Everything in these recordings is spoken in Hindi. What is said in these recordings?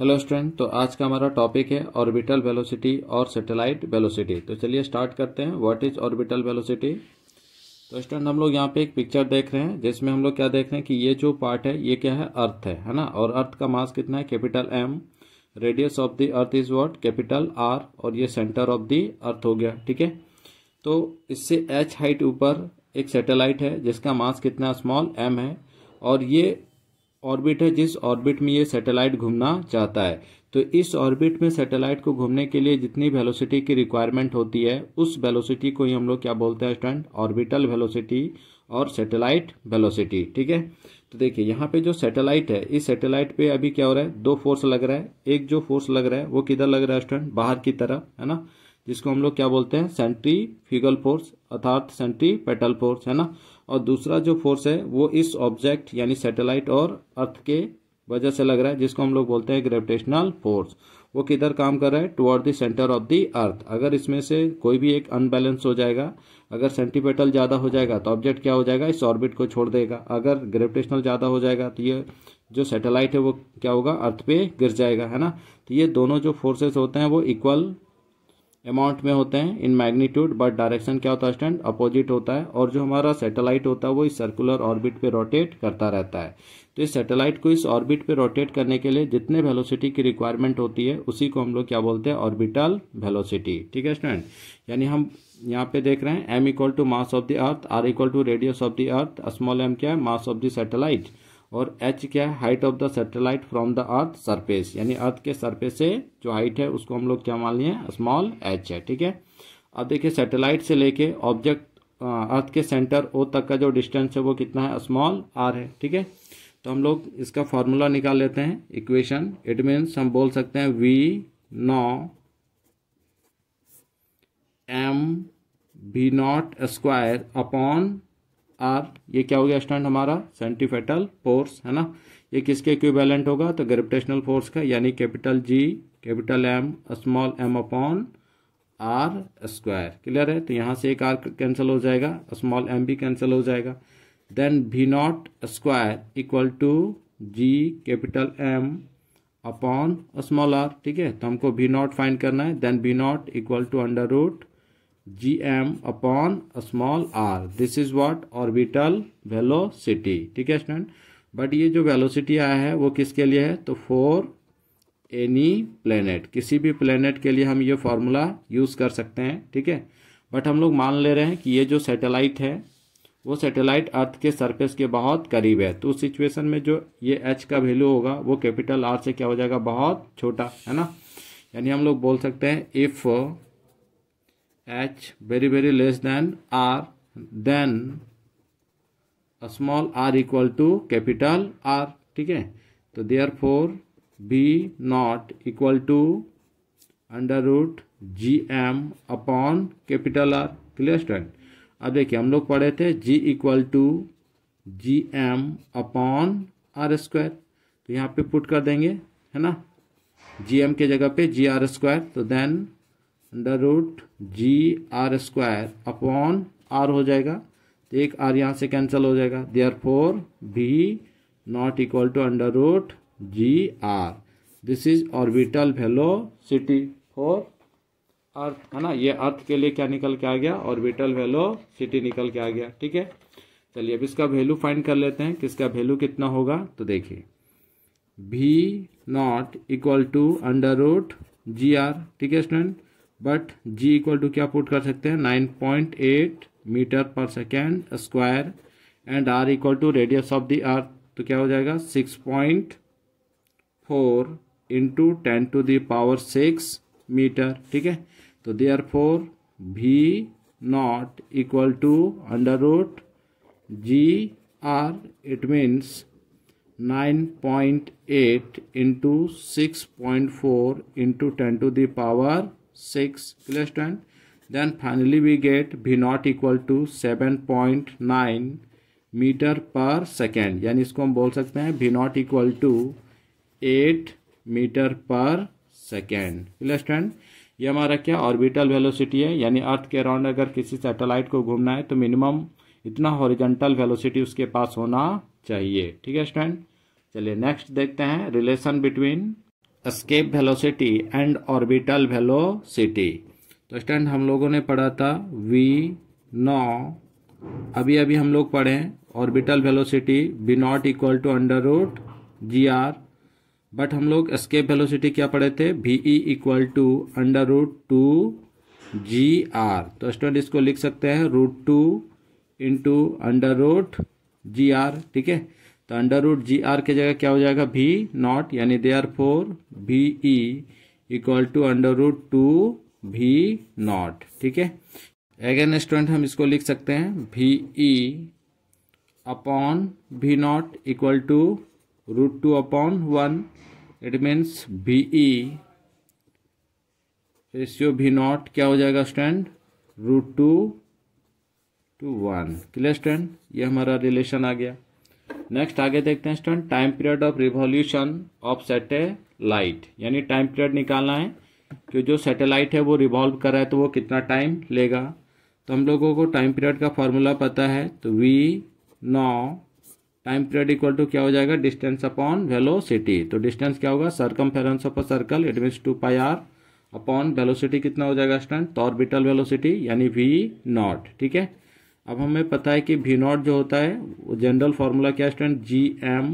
हेलो स्टूडेंट तो आज का हमारा टॉपिक है ऑर्बिटल वेलोसिटी और सैटेलाइट वेलोसिटी तो चलिए स्टार्ट करते हैं व्हाट इज ऑर्बिटल वेलोसिटी तो स्टूडेंट हम लोग यहाँ पे एक पिक्चर देख रहे हैं जिसमें हम लोग क्या देख रहे हैं कि ये जो पार्ट है ये क्या है अर्थ है है ना और अर्थ का मास कितना है capital M radius of the earth is what capital R और ये सेंटर ऑफ द अर्थ हो गया ठीक है तो इससे एच हाइट ऊपर एक सेटेलाइट है जिसका मास कितना स्मॉल एम है और ये ऑर्बिट है जिस ऑर्बिट में ये सैटेलाइट घूमना चाहता है तो इस ऑर्बिट में सैटेलाइट को घूमने के लिए जितनी वेलोसिटी की रिक्वायरमेंट होती है उस वेलोसिटी को ही हम लोग क्या बोलते हैं स्टैंड ऑर्बिटल वेलोसिटी और सैटेलाइट वेलोसिटी ठीक है तो देखिए यहाँ पे जो सैटेलाइट है इस सैटेलाइट पे अभी क्या हो रहा है दो फोर्स लग रहा है एक जो फोर्स लग रहा है वो किधर लग रहा है स्टैंड बाहर की तरफ है ना जिसको हम लोग क्या बोलते हैं सेंट्री फिगल फोर्स अर्थात सेंट्री पेटल फोर्स है ना और दूसरा जो फोर्स है वो इस ऑब्जेक्ट यानी सैटेलाइट और अर्थ के वजह से लग रहा है जिसको हम लोग बोलते हैं ग्रेविटेशनल फोर्स वो किधर काम कर रहा है toward the centre of the earth अगर इसमें से कोई भी एक अनबैलेंस हो जाएगा अगर सेंटीपेटल ज़्यादा हो जाएगा तो ऑब्जेक्ट क्या हो जाएगा इस ऑर्बिट को छोड़ देगा अगर ग्रेविटेशनल ज़्यादा हो जाएगा तो ये जो सैटेलाइट है वो क्या होगा अर्थ पे गिर जाएगा है ना तो ये दोनों जो फोर्सेस होते हैं वो इक्वल अमाउंट में होते हैं इन मैग्नीट्यूड बट डायरेक्शन क्या होता है स्टैंड अपोजिट होता है और जो हमारा सैटेलाइट होता है वो इस सर्कुलर ऑर्बिट पे रोटेट करता रहता है तो इस सैटेलाइट को इस ऑर्बिट पे रोटेट करने के लिए जितने वेलोसिटी की रिक्वायरमेंट होती है उसी को हम लोग क्या बोलते हैं ऑर्बिटल वेलोसिटी ठीक है स्टैंड यानी हम यहाँ पे देख रहे हैं M equal to mass of the earth R equal to radius of the earth small M क्या है मास ऑफ द सैटेलाइट और एच क्या है height of the satellite from the earth surface यानी अर्थ के सरफेस से जो हाइट है उसको हम लोग क्या मान लिए स्मॉल एच है ठीक है अब देखिए सेटेलाइट से लेके ऑब्जेक्ट अर्थ के सेंटर ओ तक का जो डिस्टेंस है वो कितना है स्मॉल आर है ठीक है तो हम लोग इसका फॉर्मूला निकाल लेते हैं इक्वेशन इट मीन्स हम बोल सकते हैं we know M v naught square upon R ये क्या हो गया स्टैंड हमारा सेंटिफेटल फोर्स है ना ये किसके इक्विवेलेंट होगा तो ग्रेविटेशनल फोर्स का यानी capital G capital M small M upon R square clear है तो यहाँ से एक आर कैंसिल हो जाएगा स्मॉल एम भी कैंसिल हो जाएगा then v naught square equal to G capital M upon small R ठीक है तो हमको वी नॉट फाइंड करना है then v naught equal to under root G M upon small R this is what orbital velocity ठीक है स्टूडेंट बट ये जो वेलोसिटी आया है वो किसके लिए है तो फोर एनी प्लेनेट किसी भी प्लेनेट के लिए हम ये फॉर्मूला यूज़ कर सकते हैं ठीक है बट हम लोग मान ले रहे हैं कि ये जो सैटेलाइट है वो सैटेलाइट अर्थ के सरफेस के बहुत करीब है तो उस सिचुएशन में जो ये एच का वैल्यू होगा वो कैपिटल आर से क्या हो जाएगा बहुत छोटा है ना यानी हम लोग बोल सकते हैं if H very very less then R then small R equal to capital R ठीक है तो therefore v naught equal to under root G M upon capital R clear student अब देखिए हम लोग पढ़े थे G equal to G M upon R square तो यहाँ पे पुट कर देंगे है ना जी एम के जगह पे जी आर स्क्वायर तो then under root G R square upon R हो जाएगा तो एक आर यहाँ से कैंसिल हो जाएगा therefore v naught equal to under root G R this is orbital velocity for earth है ना ये अर्थ के लिए क्या निकल के आ गया ऑर्बिटल सिटी निकल के आ गया ठीक है चलिए अब इसका वैल्यू फाइंड कर लेते हैं किसका वैल्यू कितना होगा तो देखिए v naught equal to under root G R ठीक है student but G equal to क्या पुट कर सकते हैं nine point eight metre per second square and R equal to radius of the earth तो क्या हो जाएगा six point four into ten to the power six metre ठीक है तो therefore v naught equal to under root G R it means nine point eight into six point four into ten to the power 6 kiloton then finally we get v not equal to seven point nine metre per second यानी इसको हम बोल सकते हैं v naught equal to eight metre per second understand ये हमारा क्या ऑर्बिटल वेलोसिटी है यानी अर्थ के अराउंड अगर किसी सैटेलाइट को घूमना है तो मिनिमम इतना हॉरिजेंटल वेलोसिटी उसके पास होना चाहिए ठीक है स्टैंड चलिए नेक्स्ट देखते हैं relation between escape velocity and orbital velocity तो स्टैंड हम लोगों ने पढ़ा था वी नौ अभी अभी हम लोग पढ़े orbital velocity v naught equal to under root G R but हम लोग स्केप वेलोसिटी क्या पढ़े थे v E equal to under root two G R तो स्टूडेंट इसको लिख सकते हैं root two into under root G R ठीक है तो अंडर रूट जी आर के जगह क्या हो जाएगा भी नॉट यानी दे therefore v E equal to under root two v naught ठीक है अगेन स्टूडेंट हम इसको लिख सकते हैं v E upon v naught equal to root two upon one it means v E ratio v naught क्या हो जाएगा understand root two to one clear understand ये हमारा रिलेशन आ गया नेक्स्ट आगे देखते हैं student time period of revolution of satellite यानी टाइम पीरियड निकालना है कि जो सैटेलाइट है वो रिवॉल्व कर रहा है तो वो कितना टाइम लेगा तो हम लोगों को टाइम पीरियड का फॉर्मूला पता है तो we know time period equal to क्या हो जाएगा डिस्टेंस अपॉन वेलोसिटी तो डिस्टेंस क्या होगा circumference of a circle it means two pi R upon velocity कितना हो जाएगा स्टूडेंट तो ऑर्बिटल वेलोसिटी यानी वी नॉट ठीक है अब हमें पता है कि वी नॉट जो होता है वो जनरल फार्मूला क्या student G M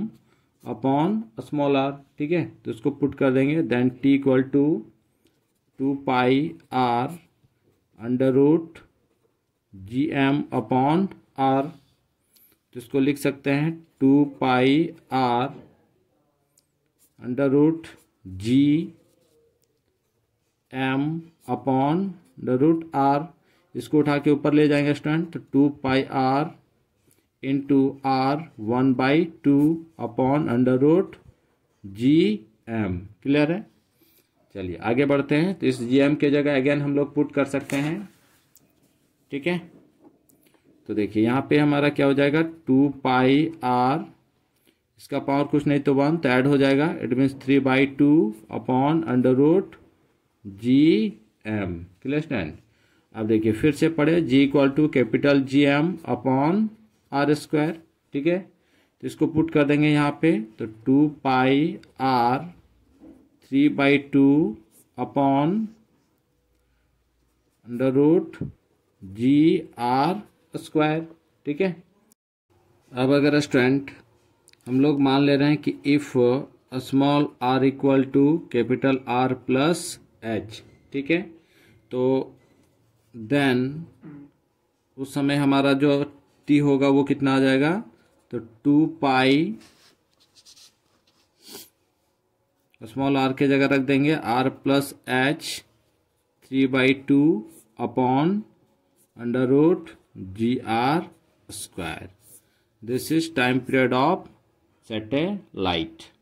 upon small R ठीक है तो इसको पुट कर देंगे then T equal to two pi R under root G M upon R तो इसको लिख सकते हैं two pi R under root G M upon the root R इसको उठा के ऊपर ले जाएंगे स्टूडेंट तो two pi R into R one by two upon under root G M clear है चलिए आगे बढ़ते हैं तो इस जी एम के जगह अगेन हम लोग पुट कर सकते हैं ठीक है तो देखिए यहाँ पे हमारा क्या हो जाएगा टू पाई आर इसका पावर कुछ नहीं तो वन तो ऐड हो जाएगा it means three by two upon under root G M clear understand अब देखिए फिर से पढ़े G equal to capital G M upon R square ठीक है तो इसको पुट कर देंगे यहाँ पे तो two pi R three by two upon under root G R square ठीक है अब अगर स्टूडेंट हम लोग मान ले रहे हैं कि if small R equal to capital R plus H ठीक है तो देन उस समय हमारा जो टी होगा वो कितना आ जाएगा तो टू पाई स्मॉल आर के जगह रख देंगे R plus H three by two upon under root G R square this is time period of satellite